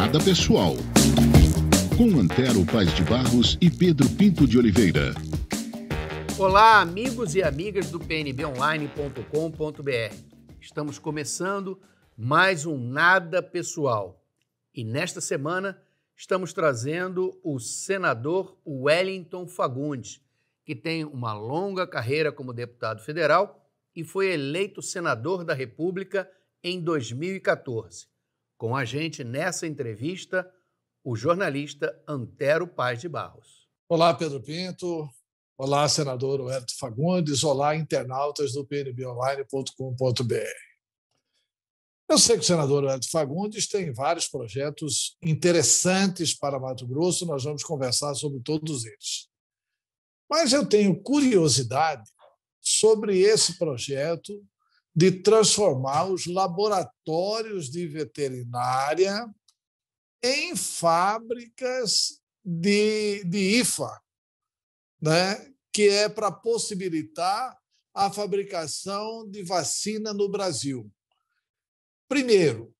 Nada pessoal. Com Antero Paz de Barros e Pedro Pinto de Oliveira. Olá, amigos e amigas do pnbonline.com.br. Estamos começando mais um Nada Pessoal. E nesta semana estamos trazendo o senador Wellington Fagundes, que tem uma longa carreira como deputado federal e foi eleito senador da República em 2014. Com a gente nessa entrevista, o jornalista Antero Paz de Barros. Olá, Pedro Pinto. Olá, senador Roberto Fagundes. Olá, internautas do pnbonline.com.br. Eu sei que o senador Hélio Fagundes tem vários projetos interessantes para Mato Grosso, nós vamos conversar sobre todos eles. Mas eu tenho curiosidade sobre esse projeto de transformar os laboratórios de veterinária em fábricas de, de IFA, né? que é para possibilitar a fabricação de vacina no Brasil. Primeiro,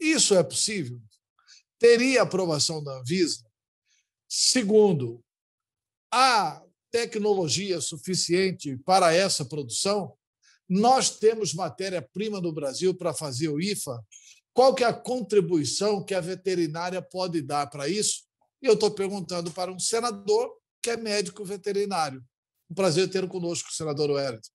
isso é possível? Teria aprovação da Anvisa? Segundo, há tecnologia suficiente para essa produção? Nós temos matéria-prima no Brasil para fazer o IFA. Qual que é a contribuição que a veterinária pode dar para isso? E eu estou perguntando para um senador que é médico veterinário. Um prazer ter conosco, senador Wellington.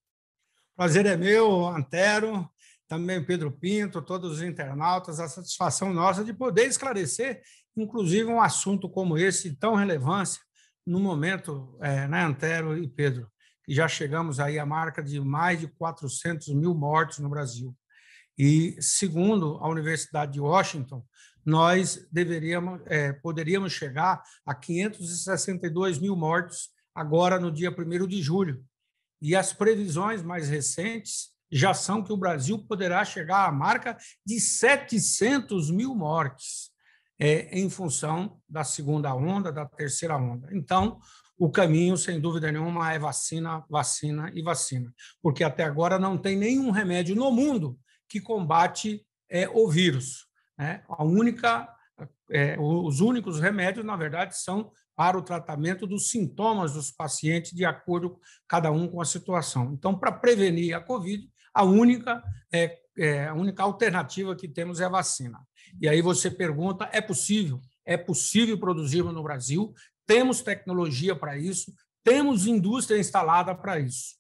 Prazer é meu, Antero, também Pedro Pinto, todos os internautas, a satisfação nossa de poder esclarecer, inclusive, um assunto como esse de tão relevância no momento, é, né, Antero e Pedro? e já chegamos aí à marca de mais de 400 mil mortos no Brasil. E, segundo a Universidade de Washington, nós deveríamos, é, poderíamos chegar a 562 mil mortos agora no dia 1 de julho. E as previsões mais recentes já são que o Brasil poderá chegar à marca de 700 mil mortes é, em função da segunda onda, da terceira onda. Então, o caminho, sem dúvida nenhuma, é vacina, vacina e vacina, porque até agora não tem nenhum remédio no mundo que combate é, o vírus. Né? A única, é, os únicos remédios, na verdade, são para o tratamento dos sintomas dos pacientes, de acordo cada um com a situação. Então, para prevenir a COVID, a única é, é, a única alternativa que temos é a vacina. E aí você pergunta: é possível? É possível produzirmos no Brasil? temos tecnologia para isso, temos indústria instalada para isso.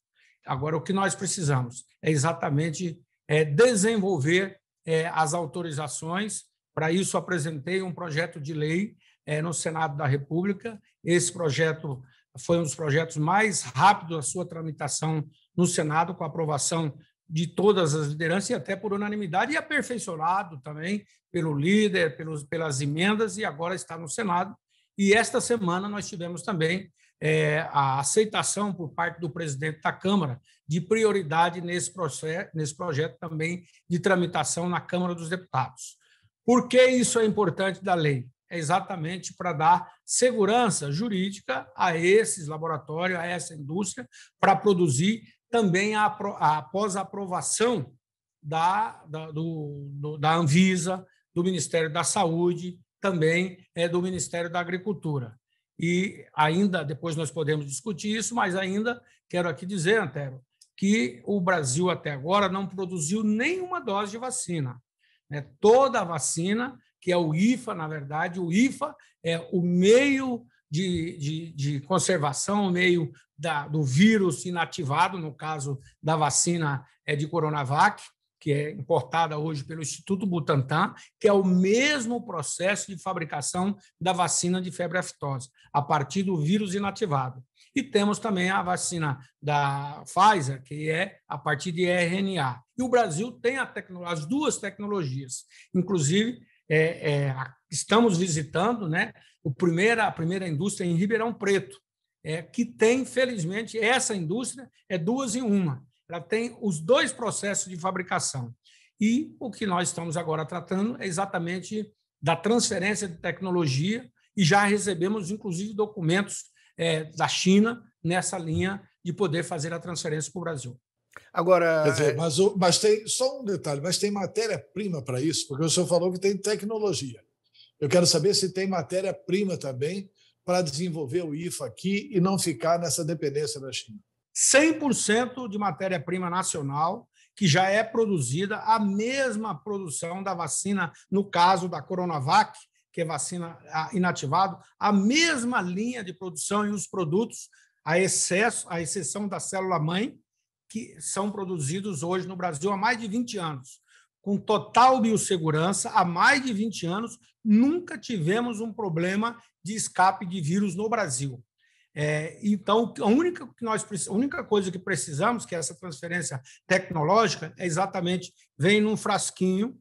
Agora, o que nós precisamos é exatamente é, desenvolver é, as autorizações. Para isso, apresentei um projeto de lei é, no Senado da República. Esse projeto foi um dos projetos mais rápidos da sua tramitação no Senado, com aprovação de todas as lideranças e até por unanimidade, e aperfeiçoado também pelo líder, pelos, pelas emendas, e agora está no Senado. E esta semana nós tivemos também é, a aceitação por parte do presidente da Câmara de prioridade nesse, processo, nesse projeto também de tramitação na Câmara dos Deputados. Por que isso é importante da lei? É exatamente para dar segurança jurídica a esses laboratórios, a essa indústria, para produzir também a, a, após a aprovação da, da, do, do, da Anvisa, do Ministério da Saúde, também é do Ministério da Agricultura. E ainda, depois nós podemos discutir isso, mas ainda quero aqui dizer, Antero, que o Brasil até agora não produziu nenhuma dose de vacina. Né? Toda a vacina, que é o IFA, na verdade, o IFA é o meio de, de, de conservação, o meio da, do vírus inativado, no caso da vacina é de Coronavac, que é importada hoje pelo Instituto Butantan, que é o mesmo processo de fabricação da vacina de febre aftosa, a partir do vírus inativado. E temos também a vacina da Pfizer, que é a partir de RNA. E o Brasil tem as duas tecnologias. Inclusive, é, é, estamos visitando né, o primeira, a primeira indústria em Ribeirão Preto, é, que tem, felizmente, essa indústria é duas em uma ela tem os dois processos de fabricação. E o que nós estamos agora tratando é exatamente da transferência de tecnologia, e já recebemos, inclusive, documentos é, da China nessa linha de poder fazer a transferência para o Brasil. Agora. Dizer, é, mas, mas tem só um detalhe, mas tem matéria-prima para isso, porque o senhor falou que tem tecnologia. Eu quero saber se tem matéria-prima também para desenvolver o IFA aqui e não ficar nessa dependência da China. 100% de matéria-prima nacional que já é produzida, a mesma produção da vacina, no caso da Coronavac, que é vacina ah, inativado, a mesma linha de produção e os produtos, a, excesso, a exceção da célula-mãe, que são produzidos hoje no Brasil há mais de 20 anos. Com total biossegurança, há mais de 20 anos, nunca tivemos um problema de escape de vírus no Brasil. É, então, a única, que nós, a única coisa que precisamos, que é essa transferência tecnológica, é exatamente, vem num frasquinho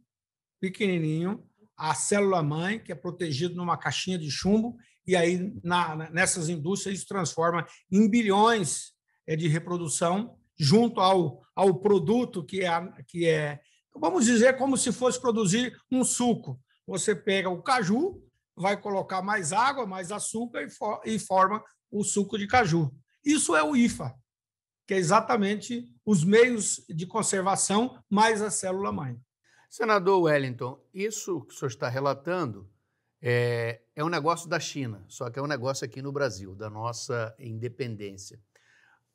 pequenininho, a célula-mãe, que é protegida numa caixinha de chumbo, e aí na, nessas indústrias isso transforma em bilhões é, de reprodução junto ao, ao produto que é, que é, vamos dizer, como se fosse produzir um suco. Você pega o caju, vai colocar mais água, mais açúcar e, e forma o suco de caju. Isso é o IFA, que é exatamente os meios de conservação mais a célula-mãe. Senador Wellington, isso que o senhor está relatando é, é, um negócio da China, só que é um negócio aqui no Brasil, da nossa independência.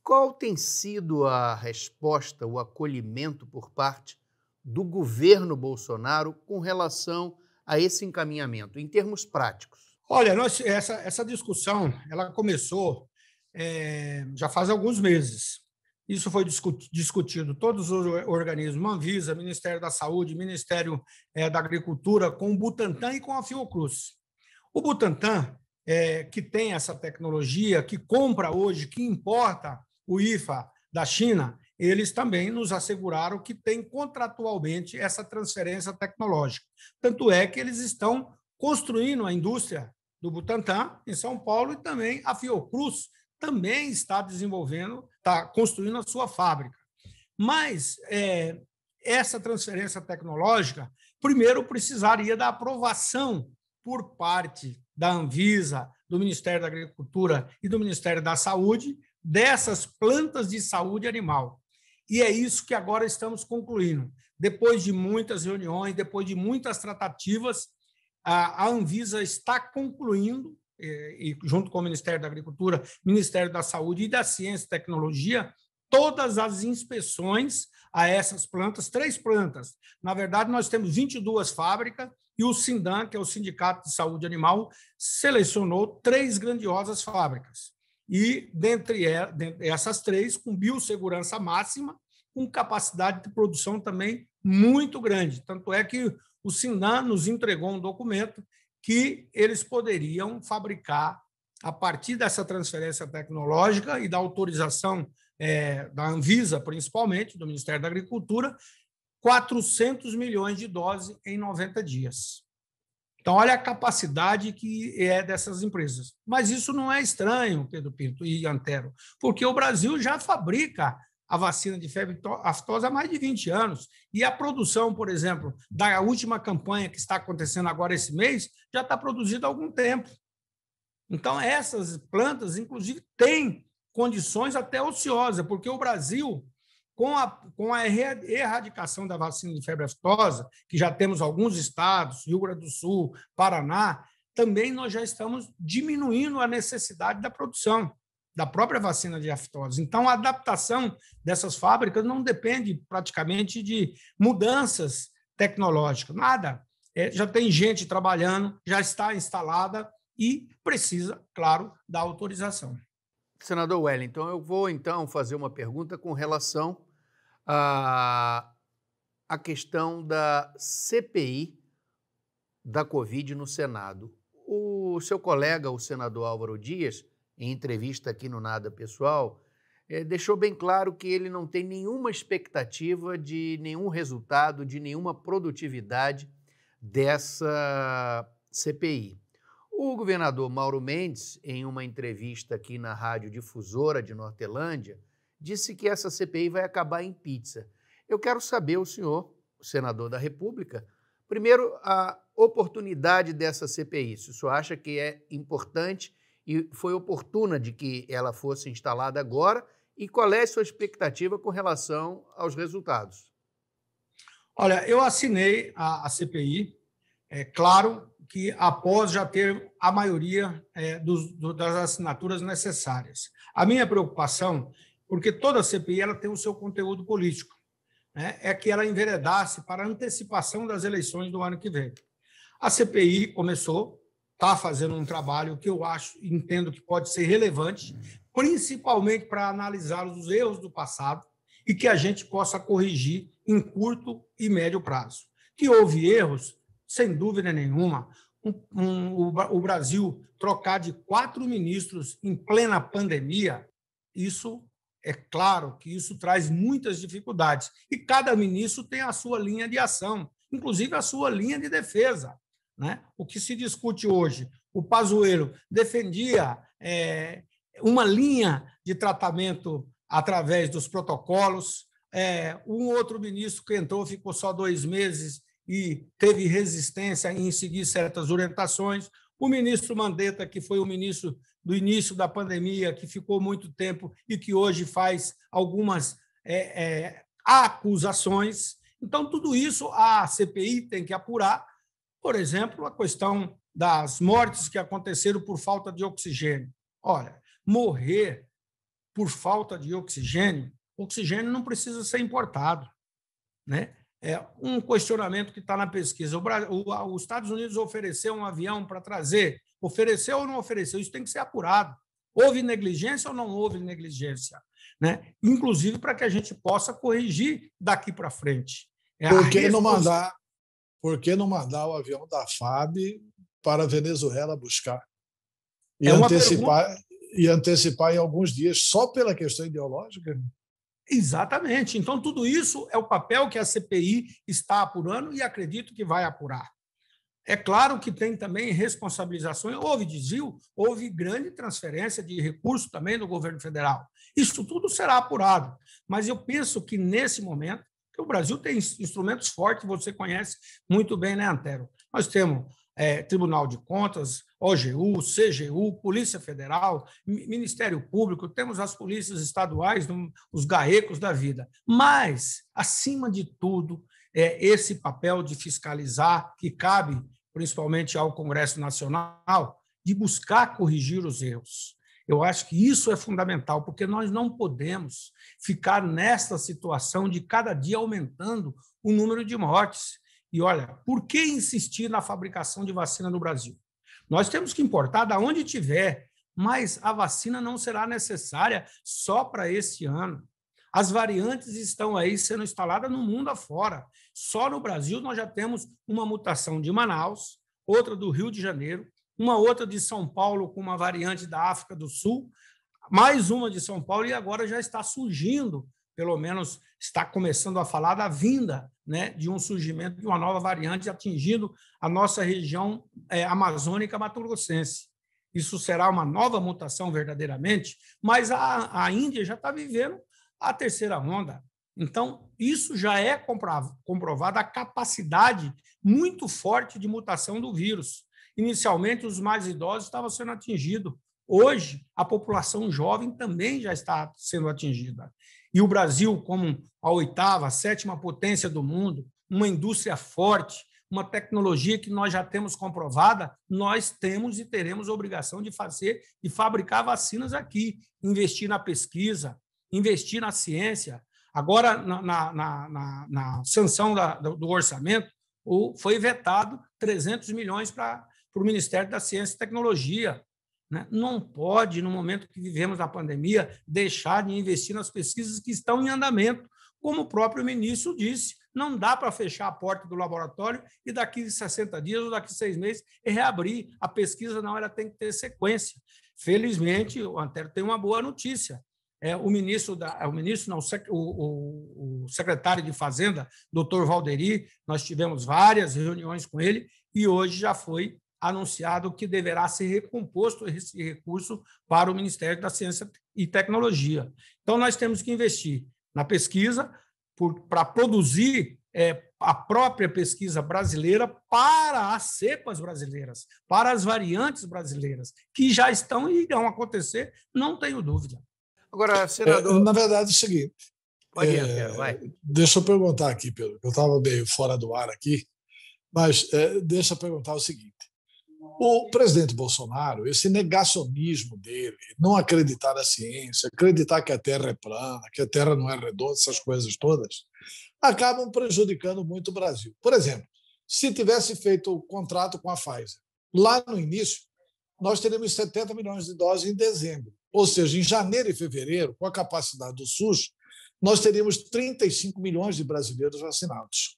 Qual tem sido a resposta, o acolhimento por parte do governo Bolsonaro com relação a esse encaminhamento, em termos práticos? Olha, nós, essa, essa discussão ela começou é, já faz alguns meses. Isso foi discutido todos os organismos, Anvisa, Ministério da Saúde, Ministério é, da Agricultura, com o Butantan e com a Fiocruz. O Butantan, é, que tem essa tecnologia, que compra hoje, que importa o IFA da China, eles também nos asseguraram que tem contratualmente essa transferência tecnológica. Tanto é que eles estão construindo a indústria do Butantan em São Paulo e também a Fiocruz também está desenvolvendo, está construindo a sua fábrica. Mas é, essa transferência tecnológica, primeiro precisaria da aprovação por parte da Anvisa, do Ministério da Agricultura e do Ministério da Saúde dessas plantas de saúde animal. E é isso que agora estamos concluindo. Depois de muitas reuniões, depois de muitas tratativas, a Anvisa está concluindo, é, e junto com o Ministério da Agricultura, Ministério da Saúde e da Ciência e Tecnologia, todas as inspeções a essas plantas, três plantas. Na verdade, nós temos 22 fábricas e o Sindan, que é o Sindicato de Saúde Animal, selecionou três grandiosas fábricas e, dentre essas três, com biossegurança máxima, com capacidade de produção também muito grande. Tanto é que o Sinan nos entregou um documento que eles poderiam fabricar, a partir dessa transferência tecnológica e da autorização é, da Anvisa, principalmente, do Ministério da Agricultura, 400 milhões de doses em 90 dias. Então, olha a capacidade que é dessas empresas. Mas isso não é estranho, Pedro Pinto e Antero, porque o Brasil já fabrica a vacina de febre aftosa há mais de 20 anos. E a produção, por exemplo, da última campanha que está acontecendo agora esse mês, já está produzida há algum tempo. Então, essas plantas, inclusive, têm condições até ociosas, porque o Brasil com a, com a erradicação da vacina de febre aftosa, que já temos alguns estados, Rio Grande do Sul, Paraná, também nós já estamos diminuindo a necessidade da produção da própria vacina de aftosa Então, a adaptação dessas fábricas não depende praticamente de mudanças tecnológicas, nada. É, já tem gente trabalhando, já está instalada e precisa, claro, da autorização. Senador Wellington, eu vou então fazer uma pergunta com relação a, a questão da CPI da Covid no Senado. O seu colega, o senador Álvaro Dias, em entrevista aqui no Nada Pessoal, é, deixou bem claro que ele não tem nenhuma expectativa de nenhum resultado, de nenhuma produtividade dessa CPI. O governador Mauro Mendes, em uma entrevista aqui na Rádio Difusora de Nortelândia, disse que essa CPI vai acabar em pizza. Eu quero saber, o senhor, o senador da República, primeiro a oportunidade dessa CPI. Se o senhor acha que é importante e foi oportuna de que ela fosse instalada agora, e qual é a sua expectativa com relação aos resultados? Olha, eu assinei a, a CPI, é claro que após já ter a maioria é, dos, do, das assinaturas necessárias. A minha preocupação porque toda CPI ela tem o seu conteúdo político, né? é que ela enveredasse para antecipação das eleições do ano que vem. A CPI começou, está fazendo um trabalho que eu acho, entendo que pode ser relevante, principalmente para analisar os erros do passado e que a gente possa corrigir em curto e médio prazo. Que houve erros, sem dúvida nenhuma. Um, um, o, o Brasil trocar de quatro ministros em plena pandemia, isso é claro que isso traz muitas dificuldades. E cada ministro tem a sua linha de ação, inclusive a sua linha de defesa. Né? O que se discute hoje? O Pazuello defendia é, uma linha de tratamento através dos protocolos. É, um outro ministro que entrou ficou só dois meses e teve resistência em seguir certas orientações. O ministro Mandetta, que foi o ministro do início da pandemia, que ficou muito tempo e que hoje faz algumas é, é, acusações. Então, tudo isso a CPI tem que apurar. Por exemplo, a questão das mortes que aconteceram por falta de oxigênio. Olha, morrer por falta de oxigênio, oxigênio não precisa ser importado. Né? é, um questionamento que está na pesquisa. O Brasil, o, os Estados Unidos ofereceu um avião para trazer, ofereceu ou não ofereceu? Isso tem que ser apurado. Houve negligência ou não houve negligência? Né? Inclusive para que a gente possa corrigir daqui para frente. É por, que não mandar, por que não mandar o avião da FAB para a Venezuela buscar? E, é antecipar, pergunta... e antecipar em alguns dias só pela questão ideológica? Exatamente. Então, tudo isso é o papel que a CPI está apurando e acredito que vai apurar. É claro que tem também responsabilizações. Houve desvio, houve grande transferência de recursos também do governo federal. Isso tudo será apurado. Mas eu penso que, nesse momento, o Brasil tem instrumentos fortes, você conhece muito bem, né, Antero? Nós temos é, Tribunal de Contas, OGU, CGU, Polícia Federal, Ministério Público, temos as polícias estaduais, os garrecos da vida. Mas, acima de tudo, é esse papel de fiscalizar, que cabe principalmente ao Congresso Nacional, de buscar corrigir os erros. Eu acho que isso é fundamental, porque nós não podemos ficar nesta situação de cada dia aumentando o número de mortes. E olha, por que insistir na fabricação de vacina no Brasil? Nós temos que importar da onde tiver, mas a vacina não será necessária só para este ano. As variantes estão aí sendo instaladas no mundo afora. Só no Brasil nós já temos uma mutação de Manaus, outra do Rio de Janeiro, uma outra de São Paulo com uma variante da África do Sul, mais uma de São Paulo e agora já está surgindo pelo menos está começando a falar da vinda né, de um surgimento de uma nova variante atingindo a nossa região é, amazônica matogrossense. Isso será uma nova mutação verdadeiramente, mas a, a Índia já está vivendo a terceira onda. Então, isso já é comprovado a capacidade muito forte de mutação do vírus. Inicialmente, os mais idosos estavam sendo atingidos. Hoje, a população jovem também já está sendo atingida e o Brasil como a oitava, a sétima potência do mundo, uma indústria forte, uma tecnologia que nós já temos comprovada, nós temos e teremos a obrigação de fazer e fabricar vacinas aqui, investir na pesquisa, investir na ciência. Agora, na, na, na, na sanção da, do orçamento, foi vetado 300 milhões para, para o Ministério da Ciência e Tecnologia. Né? Não pode, no momento que vivemos a pandemia, deixar de investir nas pesquisas que estão em andamento. Como o próprio ministro disse, não dá para fechar a porta do laboratório e daqui 60 dias ou daqui seis meses reabrir. A pesquisa, não, ela tem que ter sequência. Felizmente, o Antero tem uma boa notícia. É, o ministro, da, é, o, ministro não, o, o, o secretário de Fazenda, doutor Valderi, nós tivemos várias reuniões com ele e hoje já foi anunciado que deverá ser recomposto esse recurso para o Ministério da Ciência e Tecnologia. Então, nós temos que investir na pesquisa para produzir é, a própria pesquisa brasileira para as cepas brasileiras, para as variantes brasileiras, que já estão e irão acontecer, não tenho dúvida. Agora, é, senador. É, na verdade, é o seguinte. Pode ir, é, vai. Deixa eu perguntar aqui, Pedro, eu estava meio fora do ar aqui, mas é, deixa eu perguntar o seguinte. O presidente Bolsonaro, esse negacionismo dele, não acreditar na ciência, acreditar que a Terra é plana, que a Terra não é redonda, essas coisas todas, acabam prejudicando muito o Brasil. Por exemplo, se tivesse feito o contrato com a Pfizer lá no início, nós teríamos 70 milhões de doses em dezembro. Ou seja, em janeiro e fevereiro, com a capacidade do SUS, nós teríamos 35 milhões de brasileiros vacinados.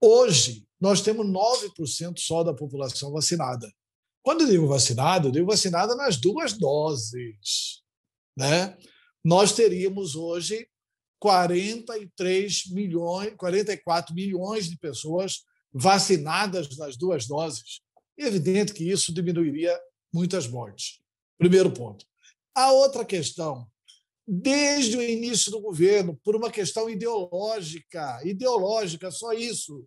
Hoje, nós temos 9% só da população vacinada. Quando eu digo vacinada, eu digo vacinada nas duas doses. Né? Nós teríamos hoje 43 milhões, 44 milhões de pessoas vacinadas nas duas doses. É evidente que isso diminuiria muitas mortes. Primeiro ponto. A outra questão, desde o início do governo, por uma questão ideológica, ideológica, só isso,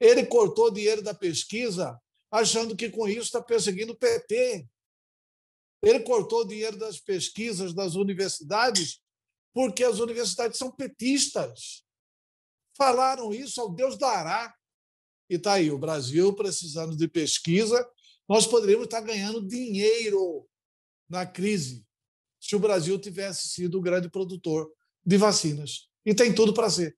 ele cortou dinheiro da pesquisa, achando que com isso está perseguindo o PT. Ele cortou dinheiro das pesquisas das universidades, porque as universidades são petistas. Falaram isso ao Deus dará. E está aí, o Brasil precisando de pesquisa. Nós poderíamos estar ganhando dinheiro na crise se o Brasil tivesse sido o grande produtor de vacinas. E tem tudo para ser.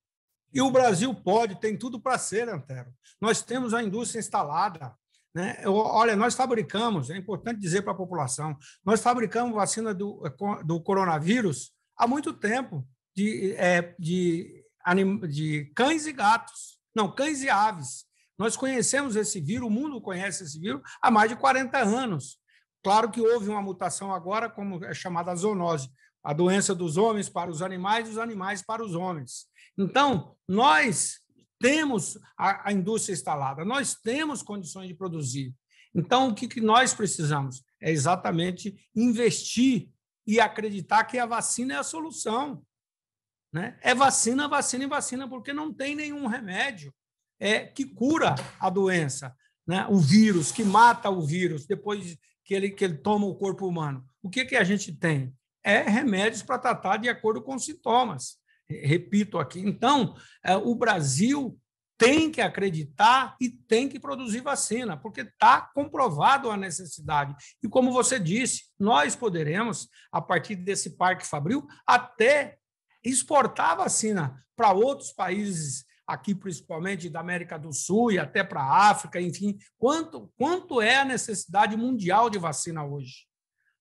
E o Brasil pode, tem tudo para ser, né, Antero. Nós temos a indústria instalada. Né? Eu, olha, nós fabricamos, é importante dizer para a população, nós fabricamos vacina do, eh, do coronavírus há muito tempo, de, é, de, anim, de cães e gatos, não, cães e aves. Nós conhecemos esse vírus, o mundo conhece esse vírus há mais de 40 anos. Claro que houve uma mutação agora, como é chamada zoonose, a doença dos homens para os animais, os animais para os homens. Então, nós temos a, a indústria instalada, nós temos condições de produzir. Então, o que, que nós precisamos? É exatamente investir e acreditar que a vacina é a solução. Né? É vacina, vacina e vacina, porque não tem nenhum remédio é, que cura a doença, né? o vírus, que mata o vírus depois que ele, que ele toma o corpo humano. O que, que a gente tem? é remédios para tratar de acordo com os sintomas. Repito aqui. Então, é, o Brasil tem que acreditar e tem que produzir vacina, porque está comprovado a necessidade. E como você disse, nós poderemos, a partir desse Parque Fabril, até exportar vacina para outros países aqui principalmente da América do Sul e até para a África, enfim, quanto quanto é a necessidade mundial de vacina hoje?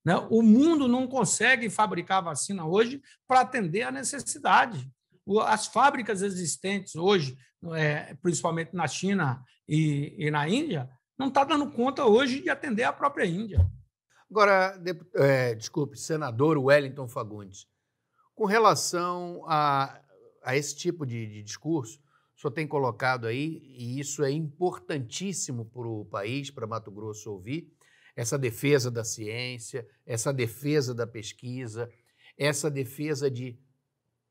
Né? O mundo não consegue fabricar vacina hoje para atender a necessidade. As fábricas existentes hoje, é, principalmente na China e, na Índia, não está dando conta hoje de atender a própria Índia. Agora, de, é, desculpe, senador Wellington Fagundes, com relação a, a esse tipo de, de discurso, o senhor tem colocado aí, e isso é importantíssimo para o país, para Mato Grosso ouvir, essa defesa da ciência, essa defesa da pesquisa, essa defesa de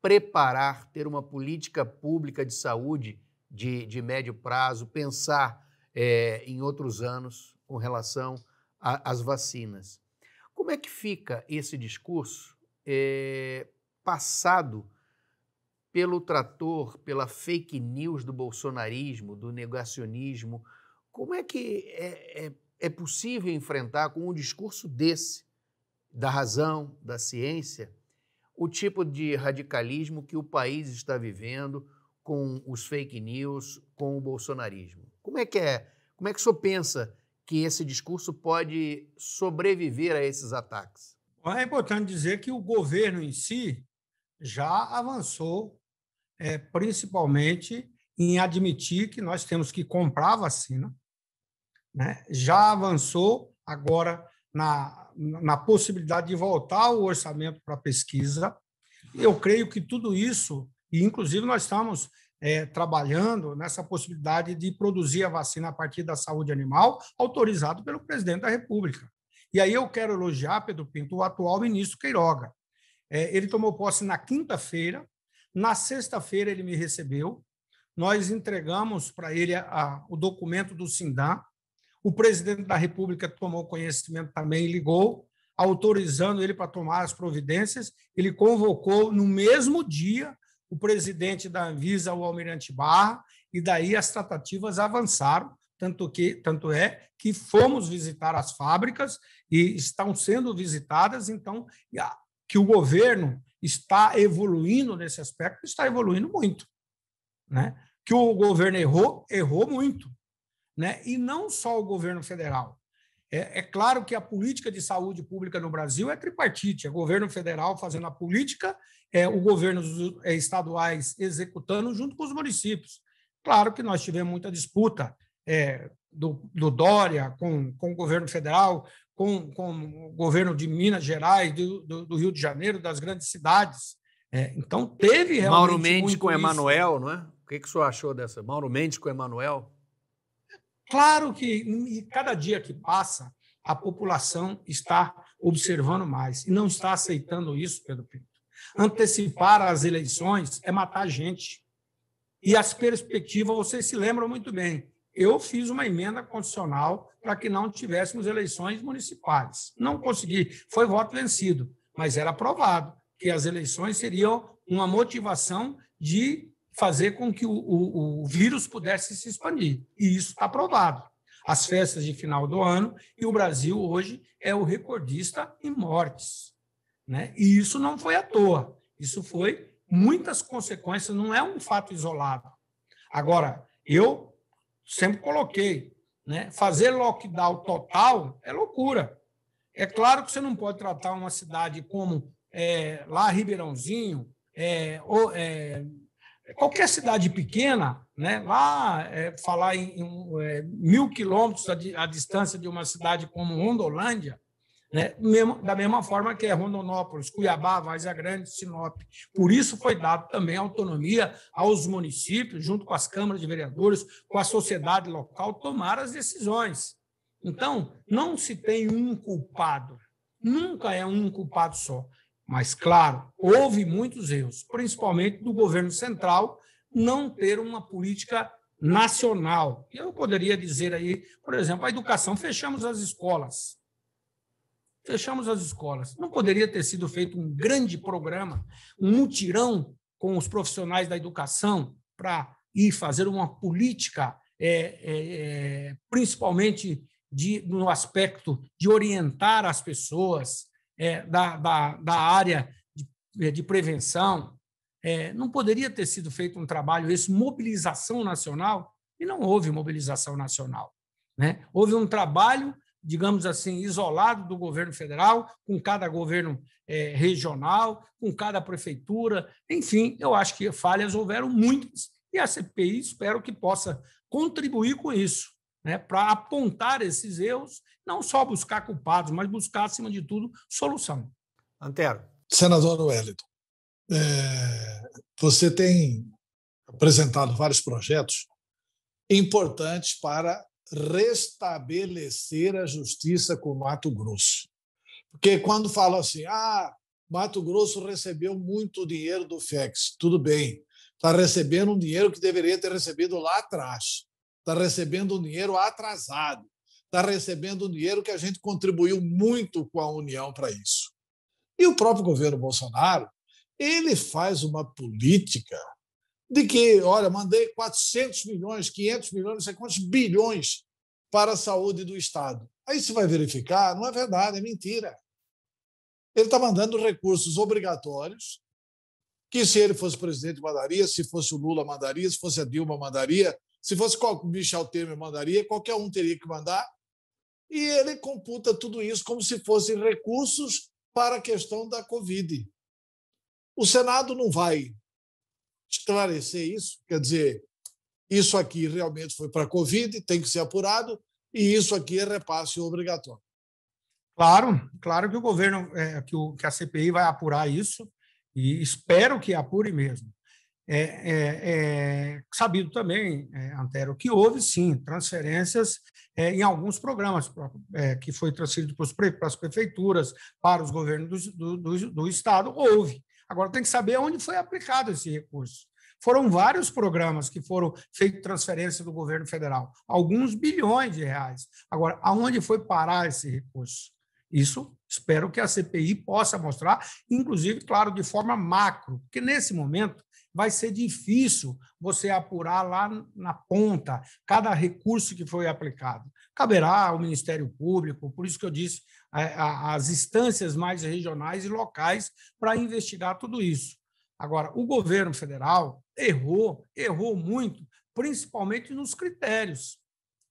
preparar, ter uma política pública de saúde de, de médio prazo, pensar é, em outros anos com relação às vacinas. Como é que fica esse discurso é, passado? pelo trator, pela fake news do bolsonarismo, do negacionismo. Como é que é, é, é possível enfrentar com um discurso desse, da razão, da ciência, o tipo de radicalismo que o país está vivendo com os fake news, com o bolsonarismo. Como é que é? Como é que o senhor pensa que esse discurso pode sobreviver a esses ataques? É importante dizer que o governo em si já avançou, é, principalmente em admitir que nós temos que comprar vacina, né, já avançou agora na, na possibilidade de voltar o orçamento para a pesquisa. Eu creio que tudo isso, e inclusive nós estamos é, trabalhando nessa possibilidade de produzir a vacina a partir da saúde animal, autorizado pelo presidente da República. E aí eu quero elogiar, Pedro Pinto, o atual ministro Queiroga. É, ele tomou posse na quinta-feira, na sexta-feira ele me recebeu, nós entregamos para ele a, a, o documento do Sindam, o presidente da República tomou conhecimento também e ligou, autorizando ele para tomar as providências. Ele convocou no mesmo dia o presidente da Anvisa, o almirante Barra, e daí as tratativas avançaram, tanto que tanto é que fomos visitar as fábricas e estão sendo visitadas, então que o governo está evoluindo nesse aspecto, está evoluindo muito, né? Que o governo errou, errou muito, né? e não só o governo federal. É, é, claro que a política de saúde pública no Brasil é tripartite: é governo federal fazendo a política, é o governo é, estaduais executando junto com os municípios. Claro que nós tivemos muita disputa é, do, do, Dória com, com o governo federal, com, com o governo de Minas Gerais, do, do, do Rio de Janeiro, das grandes cidades. É, então teve realmente. Mauro Mendes com Emanuel, não é? O que, que o senhor achou dessa? Mauro Mendes com Emanuel? Claro que cada dia que passa, a população está observando mais e não está aceitando isso, Pedro Pinto. Antecipar as eleições é matar gente. E as perspectivas, vocês se lembram muito bem. Eu fiz uma emenda condicional para que não tivéssemos eleições municipais. Não consegui, foi voto vencido, mas era aprovado que as eleições seriam uma motivação de fazer com que o, o, o vírus pudesse se expandir. E isso está provado. As festas de final do ano, e o Brasil hoje é o recordista em mortes. Né? E isso não foi à toa. Isso foi muitas consequências, não é um fato isolado. Agora, eu sempre coloquei, né? fazer lockdown total é loucura. É claro que você não pode tratar uma cidade como é, lá Ribeirãozinho, é, ou, é, qualquer cidade pequena, né, lá é, falar em, em é, mil quilômetros a, distância de uma cidade como Rondolândia, né, mesmo, da mesma forma que é Rondonópolis, Cuiabá, Várzea Grande, Sinop. Por isso foi dado também autonomia aos municípios, junto com as câmaras de vereadores, com a sociedade local, tomar as decisões. Então, não se tem um culpado, nunca é um culpado só. Mas, claro, houve muitos erros, principalmente do governo central não ter uma política nacional. Eu poderia dizer aí, por exemplo, a educação, fechamos as escolas. Fechamos as escolas. Não poderia ter sido feito um grande programa, um mutirão com os profissionais da educação para ir fazer uma política, é, é, é principalmente de, no aspecto de orientar as pessoas, é, da, da, da, área de, é, de prevenção, é, não poderia ter sido feito um trabalho, esse mobilização nacional, e não houve mobilização nacional. Né? Houve um trabalho, digamos assim, isolado do governo federal, com cada governo é, regional, com cada prefeitura, enfim, eu acho que falhas houveram muitas, e a CPI espero que possa contribuir com isso né, para apontar esses erros, não só buscar culpados, mas buscar, acima de tudo, solução. Antero. Senador Wellington, é, você tem apresentado vários projetos importantes para restabelecer a justiça com Mato Grosso. Porque quando falam assim, ah, Mato Grosso recebeu muito dinheiro do FEX, tudo bem, está recebendo um dinheiro que deveria ter recebido lá atrás está recebendo um dinheiro atrasado, está recebendo um dinheiro que a gente contribuiu muito com a União para isso. E o próprio governo Bolsonaro, ele faz uma política de que, olha, mandei 400 milhões, 500 milhões, não sei quantos bilhões para a saúde do Estado. Aí você vai verificar, não é verdade, é mentira. Ele está mandando recursos obrigatórios, que se ele fosse presidente mandaria, se fosse o Lula mandaria, se fosse a Dilma mandaria, se fosse Michel Temer mandaria, qualquer um teria que mandar. E ele computa tudo isso como se fossem recursos para a questão da Covid. O Senado não vai esclarecer isso, quer dizer, isso aqui realmente foi para a Covid, tem que ser apurado, e isso aqui é repasse obrigatório. Claro, claro que o governo, é, que, o, que a CPI vai apurar isso, e espero que apure mesmo é, é, é, sabido também, é, Antero, que houve sim transferências é, em alguns programas é, que foi transferido para as prefeituras, para os governos do, do, do, Estado, houve. Agora tem que saber onde foi aplicado esse recurso. Foram vários programas que foram feitos transferência do governo federal, alguns bilhões de reais. Agora, aonde foi parar esse recurso? Isso espero que a CPI possa mostrar, inclusive, claro, de forma macro, porque nesse momento vai ser difícil você apurar lá na ponta cada recurso que foi aplicado. Caberá ao Ministério Público, por isso que eu disse, é, as instâncias mais regionais e locais para investigar tudo isso. Agora, o governo federal errou, errou muito, principalmente nos critérios.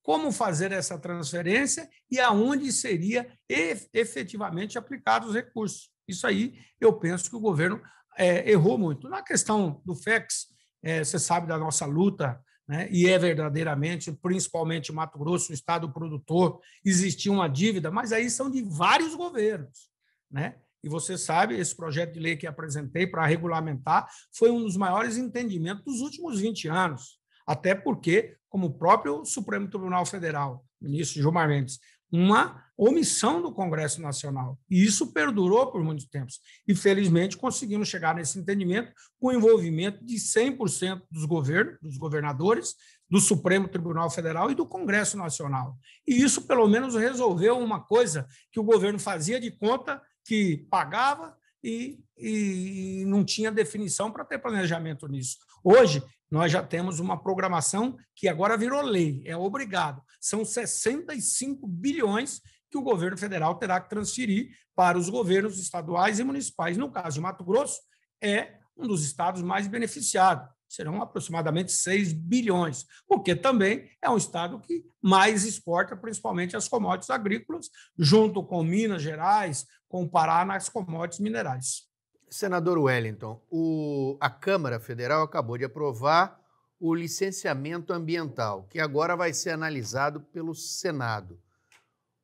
Como fazer essa transferência e aonde seria efetivamente aplicados os recursos. Isso aí eu penso que o governo é, errou muito. Na questão do FEX, é, você sabe da nossa luta, né? e é verdadeiramente, principalmente Mato Grosso, o Estado produtor, existia uma dívida, mas aí são de vários governos. Né? E você sabe, esse projeto de lei que apresentei para regulamentar foi um dos maiores entendimentos dos últimos 20 anos. Até porque, como o próprio Supremo Tribunal Federal, ministro Gilmar Mendes, uma omissão do Congresso Nacional. E isso perdurou por muitos tempos. E, felizmente, conseguimos chegar nesse entendimento com o envolvimento de 100% dos governos, dos governadores, do Supremo Tribunal Federal e do Congresso Nacional. E isso, pelo menos, resolveu uma coisa que o governo fazia de conta que pagava e, e não tinha definição para ter planejamento nisso. Hoje, nós já temos uma programação que agora virou lei, é obrigado. São 65 bilhões que o governo federal terá que transferir para os governos estaduais e municipais. No caso de Mato Grosso, é um dos estados mais beneficiados, serão aproximadamente 6 bilhões, porque também é um estado que mais exporta, principalmente as commodities agrícolas, junto com Minas Gerais, com o Pará nas commodities minerais. Senador Wellington, o, a Câmara Federal acabou de aprovar o licenciamento ambiental, que agora vai ser analisado pelo Senado.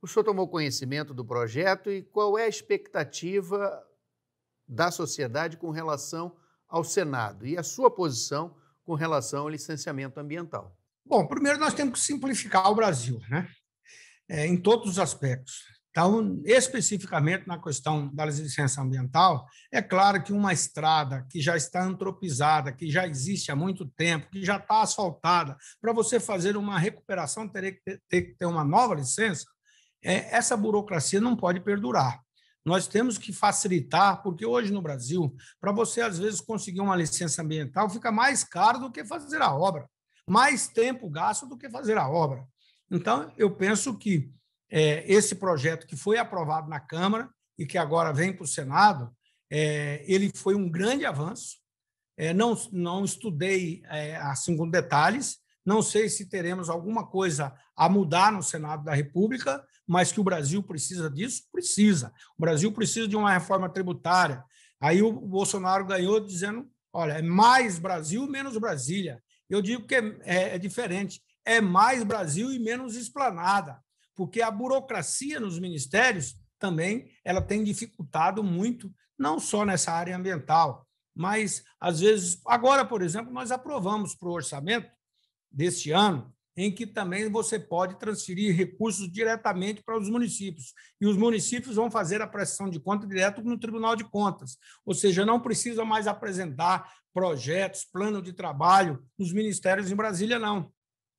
O senhor tomou conhecimento do projeto e qual é a expectativa da sociedade com relação ao Senado e a sua posição com relação ao licenciamento ambiental? Bom, primeiro nós temos que simplificar o Brasil, né? É, em todos os aspectos. Então, especificamente na questão da licença ambiental, é claro que uma estrada que já está antropizada, que já existe há muito tempo, que já está asfaltada, para você fazer uma recuperação, teria que ter, ter, que ter uma nova licença. É, essa burocracia não pode perdurar. Nós temos que facilitar, porque hoje no Brasil, para você, às vezes, conseguir uma licença ambiental, fica mais caro do que fazer a obra, mais tempo gasto do que fazer a obra. Então, eu penso que é, esse projeto que foi aprovado na Câmara e que agora vem para o Senado, é, ele foi um grande avanço. É, não, não estudei é, assim com detalhes, não sei se teremos alguma coisa a mudar no Senado da República, mas que o Brasil precisa disso? Precisa. O Brasil precisa de uma reforma tributária. Aí o Bolsonaro ganhou dizendo: olha, é mais Brasil, menos Brasília. Eu digo que é, é, é diferente. É mais Brasil e menos esplanada porque a burocracia nos ministérios também ela tem dificultado muito, não só nessa área ambiental, mas às vezes, agora, por exemplo, nós aprovamos para o orçamento deste ano, em que também você pode transferir recursos diretamente para os municípios. E os municípios vão fazer a prestação de conta direto no Tribunal de Contas. Ou seja, não precisa mais apresentar projetos, plano de trabalho nos ministérios em Brasília, não.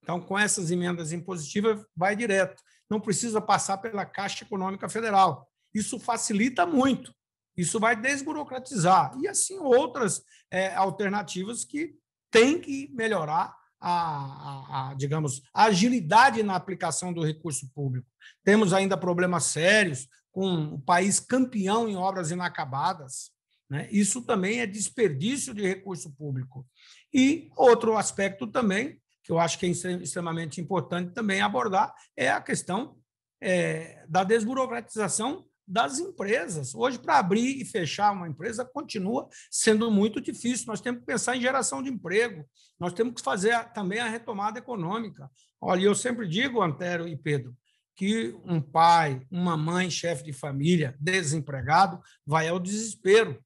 Então, com essas emendas impositivas, vai direto não precisa passar pela Caixa Econômica Federal. Isso facilita muito. Isso vai desburocratizar. E assim outras é, alternativas que têm que melhorar a, a, a, digamos, a agilidade na aplicação do recurso público. Temos ainda problemas sérios com o país campeão em obras inacabadas. Né? Isso também é desperdício de recurso público. E outro aspecto também que eu acho que é extremamente importante também abordar, é a questão é, da desburocratização das empresas. Hoje, para abrir e fechar uma empresa, continua sendo muito difícil. Nós temos que pensar em geração de emprego, nós temos que fazer também a retomada econômica. Olha, eu sempre digo, Antero e Pedro, que um pai, uma mãe, chefe de família, desempregado, vai ao desespero.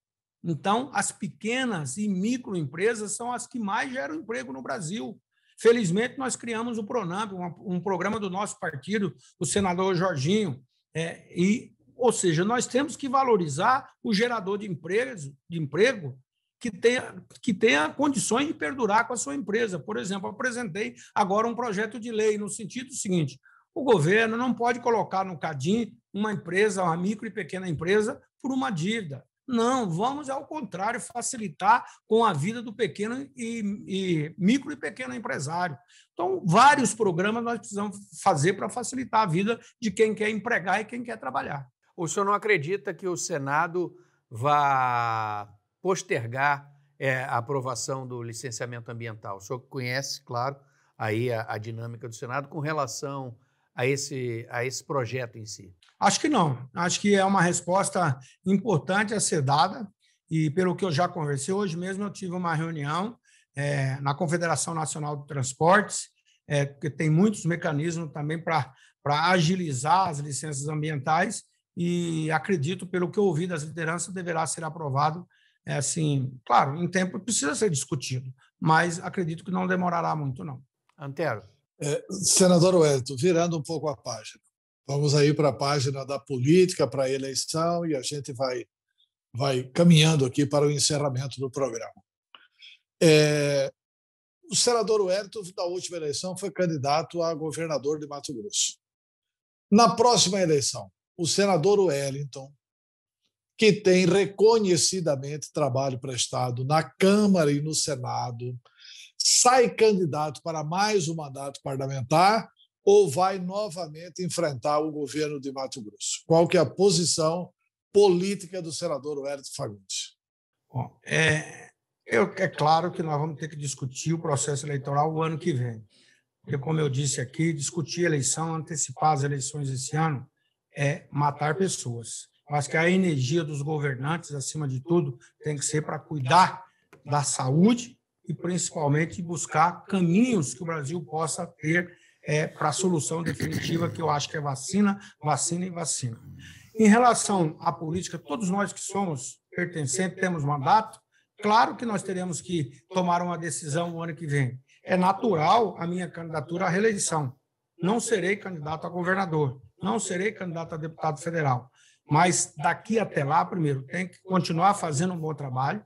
Então, as pequenas e microempresas são as que mais geram emprego no Brasil. Felizmente, nós criamos o Pronamp, um, um programa do nosso partido, o senador Jorginho, é, e, ou seja, nós temos que valorizar o gerador de, empregos, de emprego que tenha, que tenha condições de perdurar com a sua empresa. Por exemplo, apresentei agora um projeto de lei no sentido seguinte: o governo não pode colocar no CADIM uma empresa, uma micro e pequena empresa, por uma dívida. Não, vamos ao contrário, facilitar com a vida do pequeno e, e micro e pequeno empresário. Então, vários programas nós precisamos fazer para facilitar a vida de quem quer empregar e quem quer trabalhar. O senhor não acredita que o Senado vá postergar é, a aprovação do licenciamento ambiental? O senhor conhece, claro, aí a, a dinâmica do Senado com relação a esse, a esse projeto em si? Acho que não. Acho que é uma resposta importante a ser dada. E pelo que eu já conversei, hoje mesmo eu tive uma reunião é, na Confederação Nacional de Transportes, é, que tem muitos mecanismos também para agilizar as licenças ambientais. E acredito, pelo que eu ouvi das lideranças, deverá ser aprovado. É, assim, claro, em tempo precisa ser discutido, mas acredito que não demorará muito, não. Antero. É, senador Wellington, virando um pouco a página, vamos aí para a página da política, para a eleição, e a gente vai, vai caminhando aqui para o encerramento do programa. É, o senador Wellington, da última eleição, foi candidato a governador de Mato Grosso. Na próxima eleição, o senador Wellington, que tem reconhecidamente trabalho prestado na Câmara e no Senado, sai candidato para mais um mandato parlamentar ou vai novamente enfrentar o governo de Mato Grosso? Qual que é a posição política do senador Huerto Fagundes? Bom, é, eu, é claro que nós vamos ter que discutir o processo eleitoral o ano que vem. Porque, como eu disse aqui, discutir a eleição, antecipar as eleições esse ano, é matar pessoas. Mas acho que a energia dos governantes, acima de tudo, tem que ser para cuidar da saúde e, principalmente, buscar caminhos que o Brasil possa ter é, para a solução definitiva, que eu acho que é vacina, vacina e vacina. Em relação à política, todos nós que somos pertencentes, temos mandato, claro que nós teremos que tomar uma decisão no ano que vem. É natural a minha candidatura à reeleição. Não serei candidato a governador, não serei candidato a deputado federal. Mas daqui até lá, primeiro, tem que continuar fazendo um bom trabalho,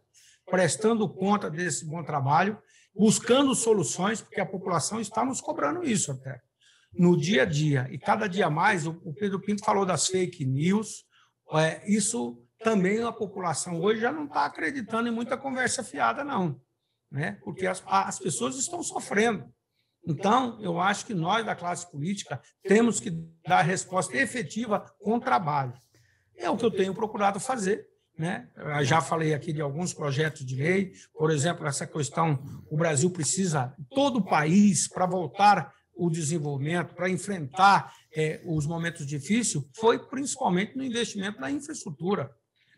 prestando conta desse bom trabalho, buscando soluções, porque a população está nos cobrando isso até, no dia a dia. E cada dia mais, o Pedro Pinto falou das fake news, é, isso também a população hoje já não está acreditando em muita conversa fiada, não, né? porque as, as pessoas estão sofrendo. Então, eu acho que nós, da classe política, temos que dar resposta efetiva com trabalho. É o que eu tenho procurado fazer né? Eu já falei aqui de alguns projetos de lei, por exemplo, essa questão: o Brasil precisa, todo o país, para voltar o desenvolvimento, para enfrentar é, os momentos difíceis, foi principalmente no investimento na infraestrutura,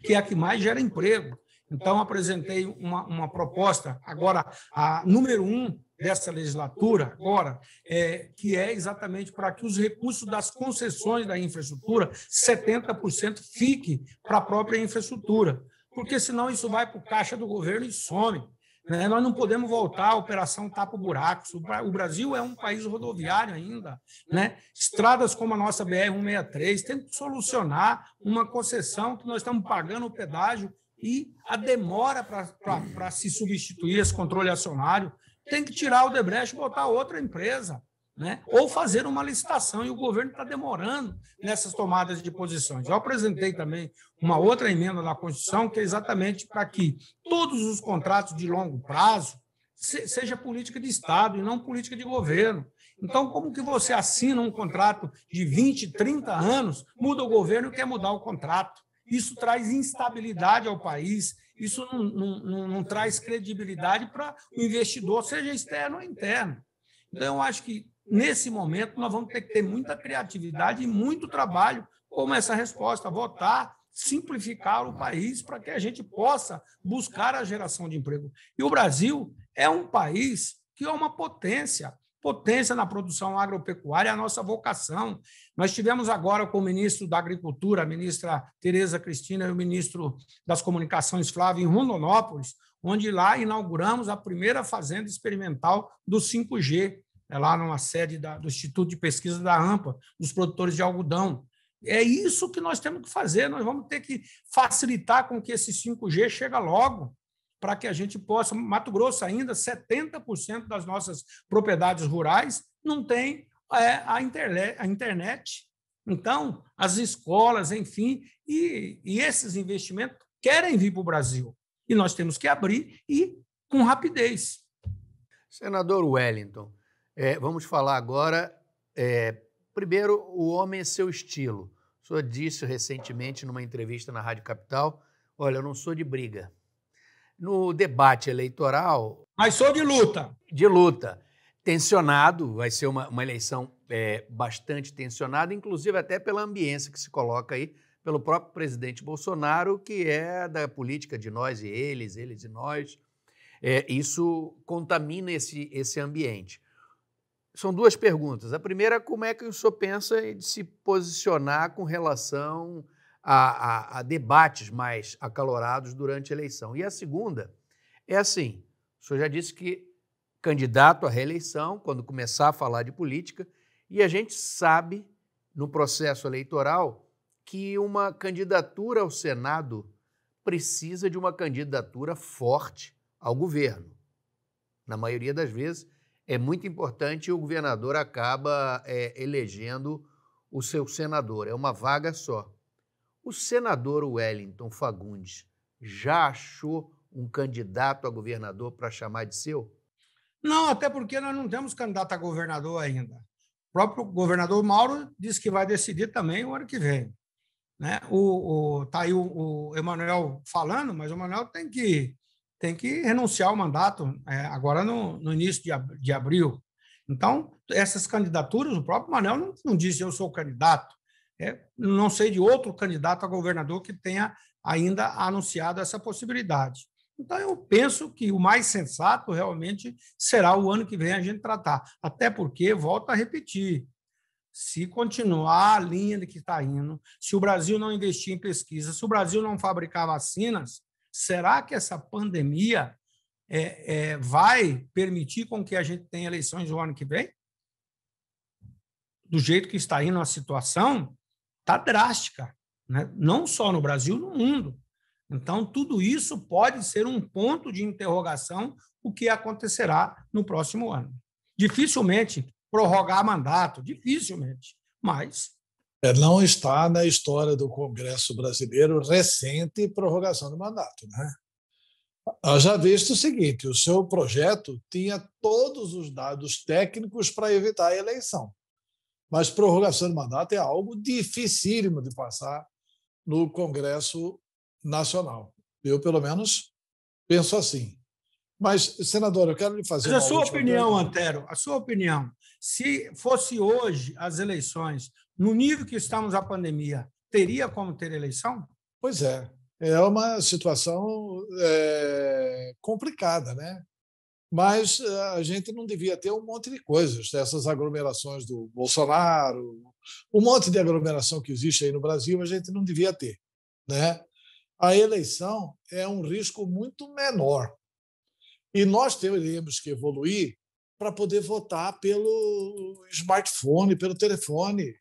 que é a que mais gera emprego. Então, apresentei uma, uma proposta. Agora, a número um dessa legislatura agora, é, que é exatamente para que os recursos das concessões da infraestrutura, 70% fiquem para a própria infraestrutura, porque senão isso vai para o caixa do governo e some. Né? Nós não podemos voltar à operação tapa-buracos. O Brasil é um país rodoviário ainda. Né? Estradas como a nossa BR-163 tem que solucionar uma concessão que nós estamos pagando o pedágio e a demora para se substituir esse controle acionário tem que tirar o Debrecht e botar outra empresa. Né? ou fazer uma licitação, e o governo está demorando nessas tomadas de posições. Eu apresentei também uma outra emenda na Constituição, que é exatamente para que todos os contratos de longo prazo se, seja política de Estado e não política de governo. Então, como que você assina um contrato de 20, 30 anos, muda o governo e quer mudar o contrato? Isso traz instabilidade ao país, isso não, não, não, não traz credibilidade para o investidor, seja externo ou interno. Então, eu acho que nesse momento nós vamos ter que ter muita criatividade e muito trabalho como essa resposta, votar, simplificar o país para que a gente possa buscar a geração de emprego. E o Brasil é um país que é uma potência potência na produção agropecuária, é a nossa vocação. Nós tivemos agora com o ministro da Agricultura, a ministra Tereza Cristina e o ministro das Comunicações, Flávio, em Rondonópolis, onde lá inauguramos a primeira fazenda experimental do 5G, é lá numa sede da, do Instituto de Pesquisa da AMPA, dos produtores de algodão. É isso que nós temos que fazer, nós vamos ter que facilitar com que esse 5G chegue logo para que a gente possa. Mato Grosso ainda, 70% das nossas propriedades rurais não tem é, a, internet, a internet. Então, as escolas, enfim, e, e esses investimentos querem vir para o Brasil. E nós temos que abrir e com rapidez. Senador Wellington, é, vamos falar agora. É, primeiro, o homem e seu estilo. O senhor disse recentemente numa entrevista na Rádio Capital: olha, eu não sou de briga no debate eleitoral. Mas sou de luta. De luta. Tensionado, vai ser uma, uma eleição é, bastante tensionada, inclusive até pela ambiência que se coloca aí, pelo próprio presidente Bolsonaro, que é da política de nós e eles, eles e nós. É, isso contamina esse, esse ambiente. São duas perguntas. A primeira, como é que o senhor pensa de se posicionar com relação a, a, a debates mais acalorados durante a eleição. E a segunda é assim: o senhor já disse que candidato à reeleição, quando começar a falar de política, e a gente sabe, no processo eleitoral, que uma candidatura ao Senado precisa de uma candidatura forte ao governo. Na maioria das vezes, é muito importante e o governador acaba é, elegendo o seu senador. É uma vaga só o senador Wellington Fagundes já achou um candidato a governador para chamar de seu? Não, até porque nós não temos candidato a governador ainda. O próprio governador Mauro disse que vai decidir também o ano que vem. Né? O, o, tá aí o, o Emanuel falando, mas o Emanuel tem que, tem que renunciar ao mandato é, agora no, no início de, ab, de abril. Então, essas candidaturas, o próprio Manuel não, não disse eu sou candidato. É, não sei de outro candidato a governador que tenha ainda anunciado essa possibilidade. Então, eu penso que o mais sensato realmente será o ano que vem a gente tratar. Até porque, volto a repetir, se continuar a linha de que está indo, se o Brasil não investir em pesquisa, se o Brasil não fabricar vacinas, será que essa pandemia é, é, vai permitir com que a gente tenha eleições no ano que vem? Do jeito que está indo a situação, está drástica, né? não só no Brasil, no mundo. Então, tudo isso pode ser um ponto de interrogação o que acontecerá no próximo ano. Dificilmente prorrogar mandato, dificilmente, mas. É, não está na história do Congresso brasileiro recente prorrogação do mandato, né? Eu já visto o seguinte: o seu projeto tinha todos os dados técnicos para evitar a eleição. Mas prorrogação de mandato é algo dificílimo de passar no Congresso Nacional. Eu, pelo menos, penso assim. Mas, senador, eu quero lhe fazer. Mas a sua opinião, pergunta. Antero, a sua opinião. Se fosse hoje as eleições, no nível que estamos a pandemia, teria como ter eleição? Pois é. É uma situação é, complicada, né? mas eh, a gente não devia ter um monte de coisas, né? essas aglomerações do Bolsonaro, um monte de aglomeração que existe aí no Brasil, a gente não devia ter. Né? A eleição é um risco muito menor. E nós teremos que evoluir para poder votar pelo smartphone, pelo telefone.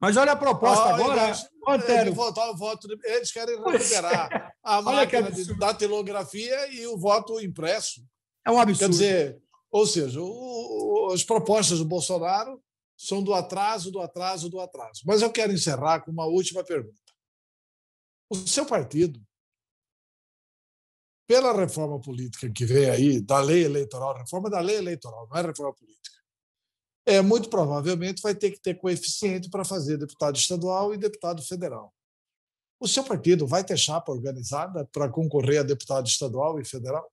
Mas olha a proposta ah, agora. Eles, Antero. Eles, votar o voto, eles querem recuperar é. a máquina que de datilografia e o voto impresso. É um absurdo. Quer dizer, ou seja, o, as propostas do Bolsonaro são do atraso, do atraso, do atraso. Mas eu quero encerrar com uma última pergunta. O seu partido, pela reforma política que vem aí, da lei eleitoral, reforma da lei eleitoral, não é reforma política, é muito provavelmente vai ter que ter coeficiente para fazer deputado estadual e deputado federal. O seu partido vai ter chapa organizada para concorrer a deputado estadual e federal?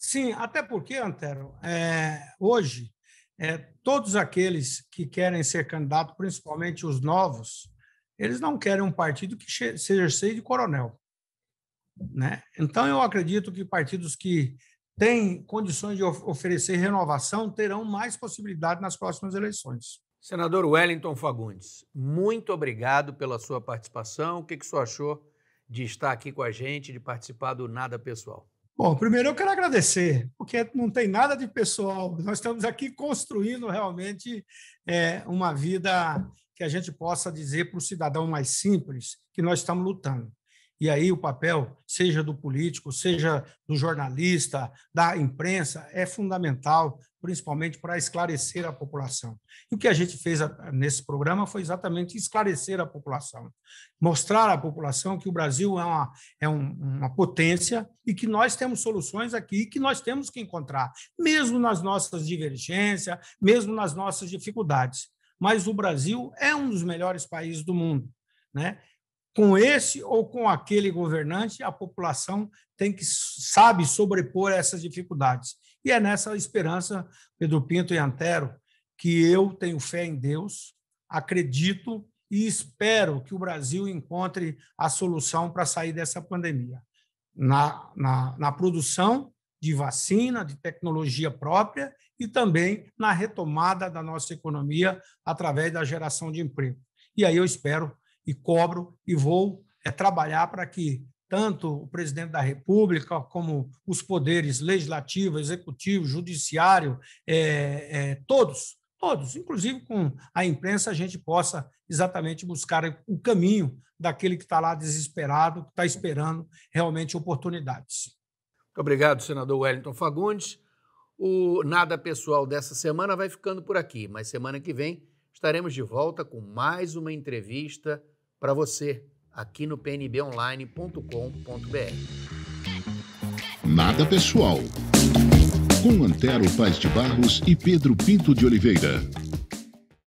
Sim, até porque, Antero, é, hoje, é, todos aqueles que querem ser candidato, principalmente os novos, eles não querem um partido que seja cheio de coronel. Né? Então, eu acredito que partidos que têm condições de of oferecer renovação terão mais possibilidade nas próximas eleições. Senador Wellington Fagundes, muito obrigado pela sua participação. O que, que o senhor achou de estar aqui com a gente, de participar do Nada Pessoal? Bom, primeiro eu quero agradecer, porque não tem nada de pessoal. Nós estamos aqui construindo realmente é, uma vida que a gente possa dizer para o cidadão mais simples que nós estamos lutando. E aí o papel, seja do político, seja do jornalista, da imprensa, é fundamental, principalmente para esclarecer a população. E o que a gente fez ah, nesse programa foi exatamente esclarecer a população, mostrar à população que o Brasil é uma, é um, uma potência e que nós temos soluções aqui que nós temos que encontrar, mesmo nas nossas divergências, mesmo nas nossas dificuldades. Mas o Brasil é um dos melhores países do mundo. Né? com esse ou com aquele governante, a população tem que sabe sobrepor essas dificuldades. E é nessa esperança, Pedro Pinto e Antero, que eu tenho fé em Deus, acredito e espero que o Brasil encontre a solução para sair dessa pandemia. Na, na, na produção de vacina, de tecnologia própria e também na retomada da nossa economia através da geração de emprego. E aí eu espero e cobro e vou é, trabalhar para que tanto o presidente da República como os poderes legislativo, executivo, judiciário, é, é, todos, todos, inclusive com a imprensa, a gente possa exatamente buscar o caminho daquele que está lá desesperado, que está esperando realmente oportunidades. Muito obrigado, senador Wellington Fagundes. O Nada Pessoal dessa semana vai ficando por aqui, mas semana que vem estaremos de volta com mais uma entrevista para você aqui no pnbonline.com.br. Nada pessoal. Com Antero Paz de Barros e Pedro Pinto de Oliveira.